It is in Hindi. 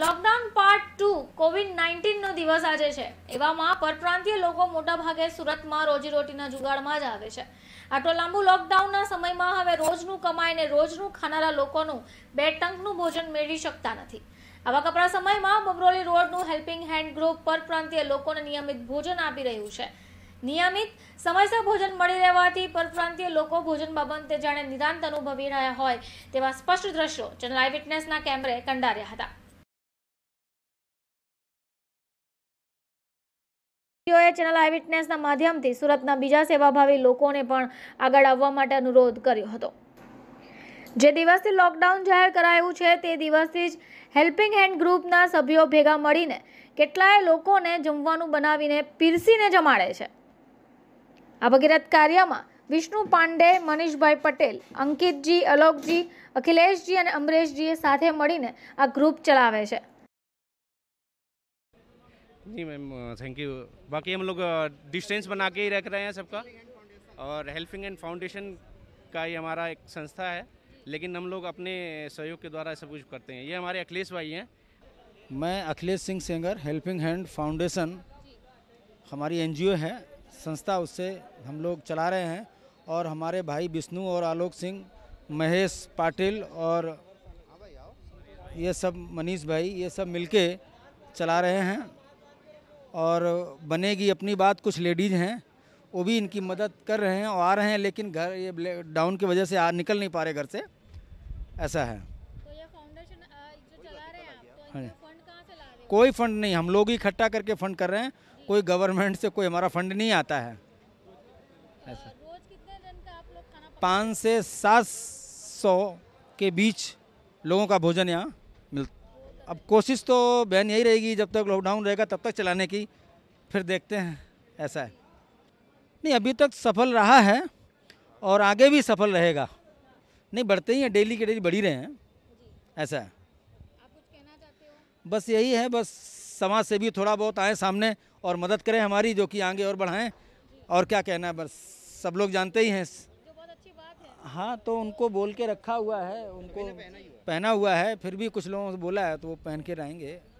લોકડાઉન પાર્ટ ટુ કોવિડ નાઇન્ટીનનો દિવસ આજે છે એવામાં પરપ્રાંતીય લોકો મોટાભાગે સુરતમાં રોજીરોટીના જુગાડમાં જ આવે છે આટલો લાંબુ લોકડાઉનના સમયમાં હવે રોજનું કમાઈને રોજનું ખાનારા લોકોનું બે ટંકનું ભોજન મેળવી શકતા નથી આવા કપરા સમયમાં બબરોલી રોડનું હેલ્પિંગ હેન્ડ ગ્રુપ પરપ્રાંતીય લોકોને નિયમિત ભોજન આપી રહ્યું છે નિયમિત સમયસર ભોજન મળી રહેવાથી પરપ્રાંતીય લોકો ભોજન બાબતે જાણે નિરાંત અનુભવી રહ્યા હોય તેવા સ્પષ્ટ દ્રશ્યો ચેનલ આઈ વિટનેસના કેમેરે કંડાર્યા હતા ચેનલ આઈ માધ્યમથી સુરતના બીજા સેવાભાવી લોકોને પણ આગળ આવવા માટે અનુરોધ કર્યો હતો જે દિવસથી લોકડાઉન જાહેર કરાયું છે તે દિવસથી જ હેલ્પિંગ હેન્ડ ગ્રુપના સભ્યો ભેગા મળીને કેટલાય લોકોને જમવાનું બનાવીને પીરસીને જમાડે છે આ ભગીરથ કાર્યમાં વિષ્ણુ પાંડે મનીષભાઈ પટેલ અંકિતજી અલોકજી અખિલેશજી અને અમરેશજીએ સાથે મળીને આ ગ્રુપ ચલાવે છે जी मैम थैंक यू बाकी हम लोग डिस्टेंस बना के ही रख रहे हैं सबका और हेल्पिंग एंड फाउंडेशन का ही हमारा एक संस्था है लेकिन हम लोग अपने सहयोग के द्वारा सब कुछ करते हैं ये हमारे अखिलेश भाई हैं मैं Akhilesh Singh Sengar helping hand foundation हमारी एनजीओ है संस्था उससे हम लोग चला रहे हैं और हमारे भाई विष्णु और आलोक सिंह महेश पाटिल और ये सब मनीष भाई ये सब मिलके चला रहे हैं और बनेगी अपनी बात कुछ लेडीज़ हैं वो भी इनकी मदद कर रहे हैं और आ रहे हैं लेकिन घर ये डाउन की वजह से आ निकल नहीं पा रहे घर से ऐसा है तो तो हाँ कोई फंड नहीं हम लोग ही इकट्ठा करके फंड कर रहे हैं कोई गवर्नमेंट से कोई हमारा फंड नहीं आता है तो ऐसा पाँच से सात सौ के बीच लोगों का भोजन यहाँ अब कोशिश तो बहन यही रहेगी जब तक लॉकडाउन रहेगा तब तक चलाने की फिर देखते हैं ऐसा है नहीं अभी तक सफल रहा है और आगे भी सफल रहेगा नहीं बढ़ते ही हैं डेली के डेली बढ़ी रहे हैं ऐसा है बस यही है बस समाज से भी थोड़ा बहुत आए सामने और मदद करें हमारी जो कि आगे और बढ़ाएं और क्या कहना है बस सब लोग जानते ही हैं हाँ तो उनको बोल के रखा हुआ है उनको पहना हुआ है फिर भी कुछ लोगों से बोला है तो वो पहन के रहेंगे